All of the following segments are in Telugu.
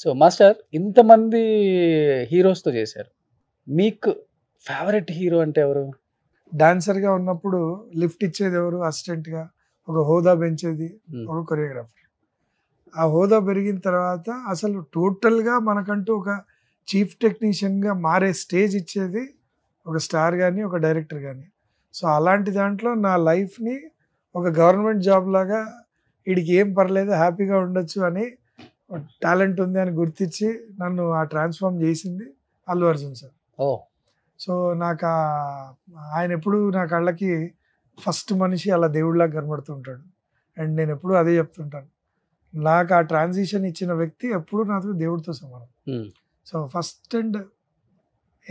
సో మాస్టర్ ఇంతమంది హీరోస్తో చేశారు మీకు ఫేవరెట్ హీరో అంటే ఎవరు డాన్సర్గా ఉన్నప్పుడు లిఫ్ట్ ఇచ్చేది ఎవరు అసిస్టెంట్గా ఒక హోదా పెంచేది ఒక కొరియోగ్రాఫర్ ఆ హోదా పెరిగిన తర్వాత అసలు టోటల్గా మనకంటూ ఒక చీఫ్ టెక్నీషియన్గా మారే స్టేజ్ ఇచ్చేది ఒక స్టార్ కానీ ఒక డైరెక్టర్ కానీ సో అలాంటి దాంట్లో నా లైఫ్ని ఒక గవర్నమెంట్ జాబ్ లాగా వీడికి ఏం పర్లేదు హ్యాపీగా ఉండొచ్చు అని టాలెంట్ ఉంది అని గుర్తించి నన్ను ఆ ట్రాన్స్ఫార్మ్ చేసింది అల్లు అర్జున్ సార్ ఓ సో నాకు ఆయన ఎప్పుడు నా కళ్ళకి ఫస్ట్ మనిషి అలా దేవుడిలా కనబడుతుంటాడు అండ్ నేను ఎప్పుడు అదే చెప్తుంటాను నాకు ఆ ట్రాన్సిషన్ ఇచ్చిన వ్యక్తి ఎప్పుడు నాకు దేవుడితో సమానం hmm. సో ఫస్ట్ అండ్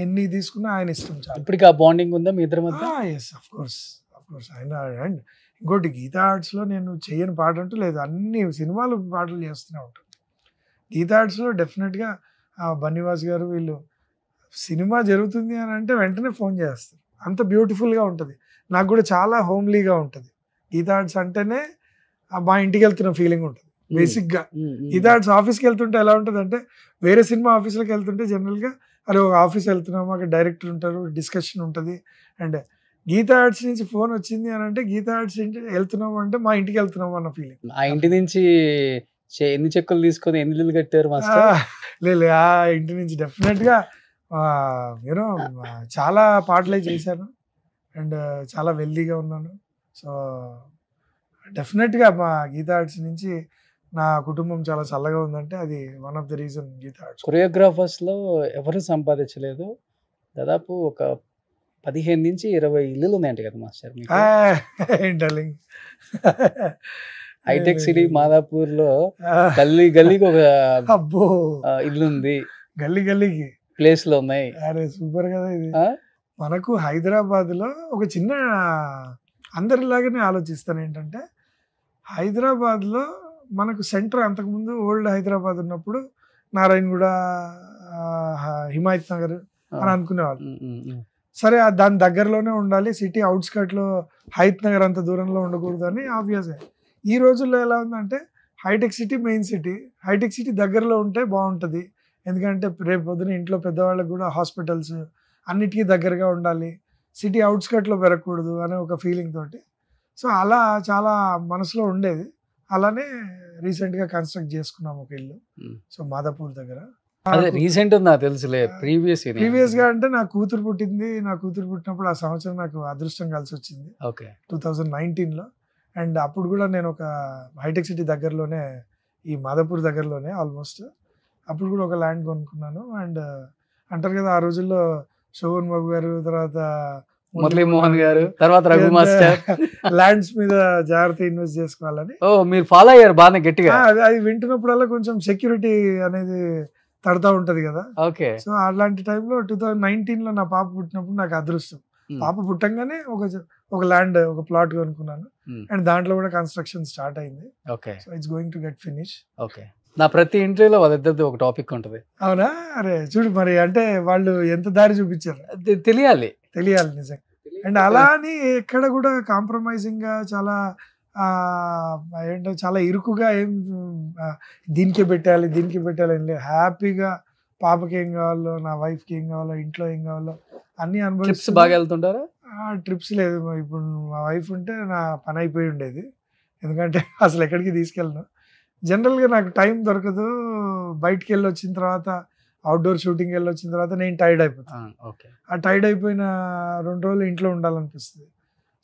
ఎన్ని తీసుకున్నా ఆయన ఇష్టం చాలా ఇప్పటికి ఆ బాండింగ్ ఉందా మీ ఇద్దరి మధ్య yes of course of course ఆయన అండ్ ఇంకోటి గీతా ఆర్ట్స్లో నేను చేయని పాట అంటూ లేదు అన్ని సినిమాలు పాటలు చేస్తూనే ఉంటాను గీత ఆర్ట్స్లో డెఫినెట్గా బన్నీవాస్ గారు వీళ్ళు సినిమా జరుగుతుంది అని అంటే వెంటనే ఫోన్ చేస్తారు అంత బ్యూటిఫుల్గా ఉంటుంది నాకు కూడా చాలా హోమ్లీగా ఉంటుంది గీత ఆర్ట్స్ అంటేనే మా ఇంటికి వెళ్తున్న ఫీలింగ్ ఉంటుంది బేసిక్గా గీత ఆర్ట్స్ ఆఫీస్కి వెళ్తుంటే ఎలా ఉంటుంది అంటే వేరే సినిమా ఆఫీస్లోకి వెళ్తుంటే జనరల్గా అరే ఒక ఆఫీస్ వెళ్తున్నాము అక్కడ డైరెక్టర్ ఉంటారు డిస్కషన్ ఉంటుంది అండ్ గీతా ఆర్ట్స్ నుంచి ఫోన్ వచ్చింది అని అంటే గీతా ఆర్ట్స్ వెళ్తున్నాము అంటే మా ఇంటికి వెళ్తున్నాము అన్న ఫీలింగ్ ఆ ఇంటి నుంచి ఎన్ని చెక్కులు తీసుకొని ఎన్ని ఇల్లు కట్టారు మాస్టర్ లేదు ఆ ఇంటి నుంచి డెఫినెట్గా యూనో చాలా పాటలే చేశాను అండ్ చాలా వెల్దీగా ఉన్నాను సో డెఫినెట్గా మా గీతా ఆర్ట్స్ నుంచి నా కుటుంబం చాలా చల్లగా ఉందంటే అది one of the reason Geetha arts కొరియోగ్రాఫర్స్లో ఎవరు సంపాదించలేదు దాదాపు ఒక పదిహేను నుంచి ఇరవై ఇల్లులు ఉన్నాయంట కదా మాస్టర్ హైటెక్ సిటీ మాదాపూర్ లో గల్లీ గల్లీకి ఒక అబ్బో ఇల్లు ఉంది గల్లీ గల్లీకి ప్లేస్ లో ఉన్నాయి అరే సూపర్ కదా ఇది మనకు హైదరాబాద్ లో ఒక చిన్న అందరిలాగానే ఆలోచిస్తాను ఏంటంటే హైదరాబాద్ లో మనకు సెంటర్ అంతకుముందు ఓల్డ్ హైదరాబాద్ ఉన్నప్పుడు నారాయణగూడ హిమాయత్ నగర్ అని అనుకునేవాళ్ళు సరే దాని దగ్గరలోనే ఉండాలి సిటీ లో హైత్ నగర్ అంత దూరంలో ఉండకూడదు అని ఆబ్వియస్గా ఈ రోజుల్లో ఎలా ఉందంటే hitech city main city hitech city దగ్గరలో ఉంటే బాగుంటుంది ఎందుకంటే రేపు పొద్దున ఇంట్లో పెద్దవాళ్ళకి కూడా హాస్పిటల్స్ అన్నిటికీ దగ్గరగా ఉండాలి సిటీ అవుట్స్కట్లో పెరగకూడదు అనే ఒక ఫీలింగ్ తోటి సో అలా చాలా మనసులో ఉండేది అలానే రీసెంట్గా కన్స్ట్రక్ట్ చేసుకున్నాం ఒక ఇల్లు సో మాదాపూర్ దగ్గర రీసెంట్ నాకు తెలుసులే ప్రీవియస్ ప్రీవియస్గా అంటే నా కూతురు పుట్టింది నా కూతురు పుట్టినప్పుడు ఆ సంవత్సరం నాకు అదృష్టం కలిసి వచ్చింది ఓకే టూ థౌజండ్ నైన్టీన్లో అండ్ అప్పుడు కూడా నేను ఒక హైటెక్ సిటీ దగ్గరలోనే ఈ మాధపూర్ దగ్గరలోనే ఆల్మోస్ట్ అప్పుడు కూడా ఒక ల్యాండ్ కొనుక్కున్నాను అండ్ అంటారు కదా ఆ రోజుల్లో శోభన్ బాబు గారు తర్వాత మురళీమోహన్ గారు తర్వాత రఘు మాస్టర్ ల్యాండ్స్ మీద జాగ్రత్త ఇన్వెస్ట్ చేసుకోవాలని ఓ మీరు ఫాలో అయ్యారు బాగా గట్టిగా అది వింటున్నప్పుడల్లా కొంచెం సెక్యూరిటీ అనేది తడతా ఉంటది కదా ఓకే సో అలాంటి టైంలో టూ థౌజండ్ నైన్టీన్ లో నా పాప పుట్టినప్పుడు నాకు అదృష్టం Hmm. పాప పుట్టంగానే ఒక ఒక ల్యాండ్ ఒక ప్లాట్ కొనుక్కున్నాను hmm. అండ్ దాంట్లో కూడా కన్స్ట్రక్షన్ స్టార్ట్ అయింది okay so it's going to get finish okay నా ప్రతి ఇంటర్వ్యూలో వాళ్ళిద్దరిది ఒక టాపిక్ ఉంటుంది అవునా అరే చూడు మరి అంటే వాళ్ళు ఎంత దారి చూపించారు తెలియాలి తెలియాలి నిజంగా అండ్ అలా అని ఎక్కడ కూడా కాంప్రమైజింగ్ గా చాలా ఏంటో చాలా ఇరుకుగా ఏం దీనికి పెట్టాలి దీనికి పెట్టాలి హ్యాపీగా పాపకి ఏం కావాలో నా వైఫ్కి ఏం కావాలో ఇంట్లో ఏం కావాలో అన్ని ట్రిప్స్ బాగా వెళ్తుంటారా ట్రిప్స్ లేదు ఇప్పుడు మా వైఫ్ ఉంటే నా పని అయిపోయి ఉండేది ఎందుకంటే అసలు ఎక్కడికి తీసుకెళ్ళను జనరల్గా నాకు టైం దొరకదు బయటికి వెళ్ళి వచ్చిన తర్వాత అవుట్డోర్ షూటింగ్ వెళ్ళి వచ్చిన తర్వాత నేను టైర్డ్ అయిపోతాను ఆ టైర్డ్ అయిపోయిన రెండు రోజులు ఇంట్లో ఉండాలనిపిస్తుంది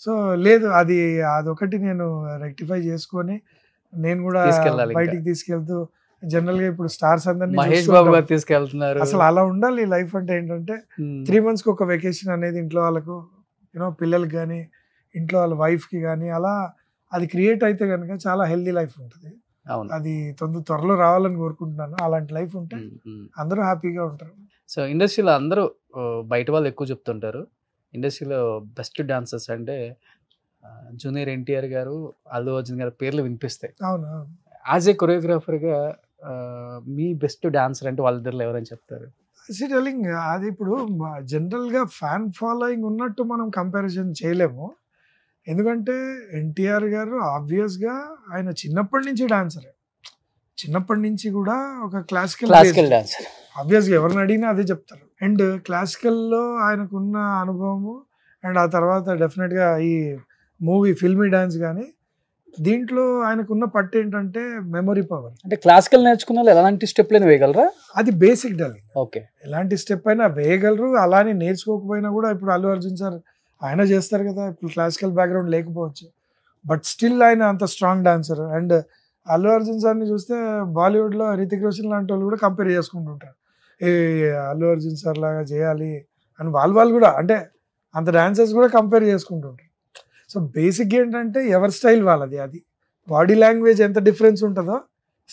సో లేదు అది అదొకటి నేను రెక్టిఫై చేసుకొని నేను కూడా బయటికి తీసుకెళ్తూ జనరల్ గా ఇప్పుడు స్టార్స్ అందరినీ మహేష్ బాబు తీసుకెళ్తున్నారు అసలు అలా ఉండాలి లైఫ్ అంటే ఏంటంటే త్రీ మంత్స్ కి ఒక వెకేషన్ అనేది ఇంట్లో వాళ్ళకు యూనో పిల్లలకి కానీ ఇంట్లో వాళ్ళ వైఫ్ కి కానీ అలా అది క్రియేట్ అయితే కనుక చాలా హెల్దీ లైఫ్ ఉంటుంది అది తొందర త్వరలో రావాలని కోరుకుంటున్నాను అలాంటి లైఫ్ ఉంటే అందరూ హ్యాపీగా ఉంటారు సో ఇండస్ట్రీలో అందరూ బయట వాళ్ళు ఎక్కువ చెప్తుంటారు ఇండస్ట్రీలో బెస్ట్ డాన్సర్స్ అంటే జూనియర్ ఎన్టీఆర్ గారు అల్లు అర్జున్ గారి పేర్లు వినిపిస్తాయి అవును యాజ్ ఏ కొరియోగ్రాఫర్గా మీ బెస్ట్ డాన్సర్ అంటే వాళ్ళిద్దరు ఎవరైనా చెప్తారు సిటలింగ్ అది ఇప్పుడు జనరల్గా ఫ్యాన్ ఫాలోయింగ్ ఉన్నట్టు మనం కంపారిజన్ చేయలేము ఎందుకంటే ఎన్టీఆర్ గారు ఆబ్వియస్గా ఆయన చిన్నప్పటి నుంచి డాన్సరే చిన్నప్పటి నుంచి కూడా ఒక క్లాసికల్ క్లాసికల్ డాన్సర్ ఆబ్వియస్గా ఎవరిని అడిగినా అదే చెప్తారు అండ్ క్లాసికల్లో ఆయనకున్న అనుభవము అండ్ ఆ తర్వాత డెఫినెట్గా ఈ మూవీ ఫిల్మీ డాన్స్ కానీ దీంట్లో ఆయనకున్న పట్టు ఏంటంటే మెమరీ పవర్ అంటే క్లాసికల్ నేర్చుకున్న వాళ్ళు ఎలాంటి స్టెప్ అయినా వేయగలరా అది బేసిక్ డల్ ఓకే ఎలాంటి స్టెప్ అయినా వేయగలరు అలానే నేర్చుకోకపోయినా కూడా ఇప్పుడు అల్లు అర్జున్ సార్ ఆయన చేస్తారు కదా ఇప్పుడు క్లాసికల్ బ్యాక్గ్రౌండ్ లేకపోవచ్చు బట్ స్టిల్ ఆయన అంత strong dancer and Allu Arjun సార్ని చూస్తే బాలీవుడ్లో రితిక్ రోషన్ లాంటి వాళ్ళు కూడా కంపేర్ చేసుకుంటుంటారు ఏ అల్లు అర్జున్ సార్ లాగా చేయాలి అని వాళ్ళు వాళ్ళు కూడా అంటే అంత డాన్సర్స్ కూడా కంపేర్ చేసుకుంటుంటారు సో బేసిక్ ఏంటంటే ఎవరి స్టైల్ వాళ్ళది అది బాడీ లాంగ్వేజ్ ఎంత డిఫరెన్స్ ఉంటుందో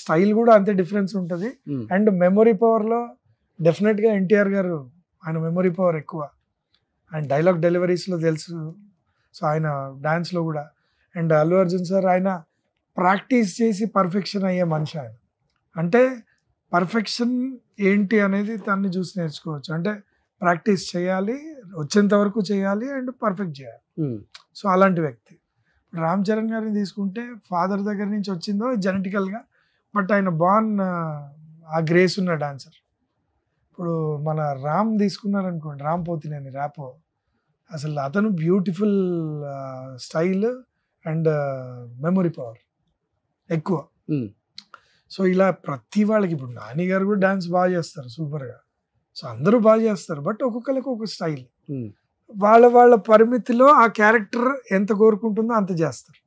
స్టైల్ కూడా అంతే డిఫరెన్స్ ఉంటుంది hmm. అండ్ మెమొరీ పవర్లో డెఫినెట్గా ఎన్టీఆర్ గారు ఆయన మెమొరీ పవర్ ఎక్కువ అండ్ డైలాగ్ డెలివరీస్లో తెలుసు సో ఆయన డ్యాన్స్లో కూడా అండ్ అల్లు అర్జున్ సార్ ఆయన ప్రాక్టీస్ చేసి పర్ఫెక్షన్ అయ్యే మనిషి ఆయన అంటే పర్ఫెక్షన్ ఏంటి అనేది దాన్ని చూసి నేర్చుకోవచ్చు అంటే ప్రాక్టీస్ చేయాలి వచ్చేంత వరకు చేయాలి అండ్ పర్ఫెక్ట్ చేయాలి సో అలాంటి వ్యక్తి రామ్ చరణ్ గారిని తీసుకుంటే ఫాదర్ దగ్గర నుంచి వచ్చిందో జెనటికల్గా బట్ ఆయన బాన్ ఆ గ్రేస్ ఉన్న డాన్సర్ ఇప్పుడు మన రామ్ తీసుకున్నారనుకోండి రామ్ పోతినేని రాపో అసలు అతను beautiful style and memory power ఎక్కువ సో ఇలా ప్రతి వాళ్ళకి ఇప్పుడు నాని గారు కూడా డాన్స్ బాగా చేస్తారు సూపర్గా సో అందరూ బాగా చేస్తారు బట్ ఒక్కొక్కరికి ఒక స్టైల్ వాళ్ళ వాళ్ళ పరిమితిలో ఆ క్యారెక్టర్ ఎంత కోరుకుంటుందో అంత చేస్తారు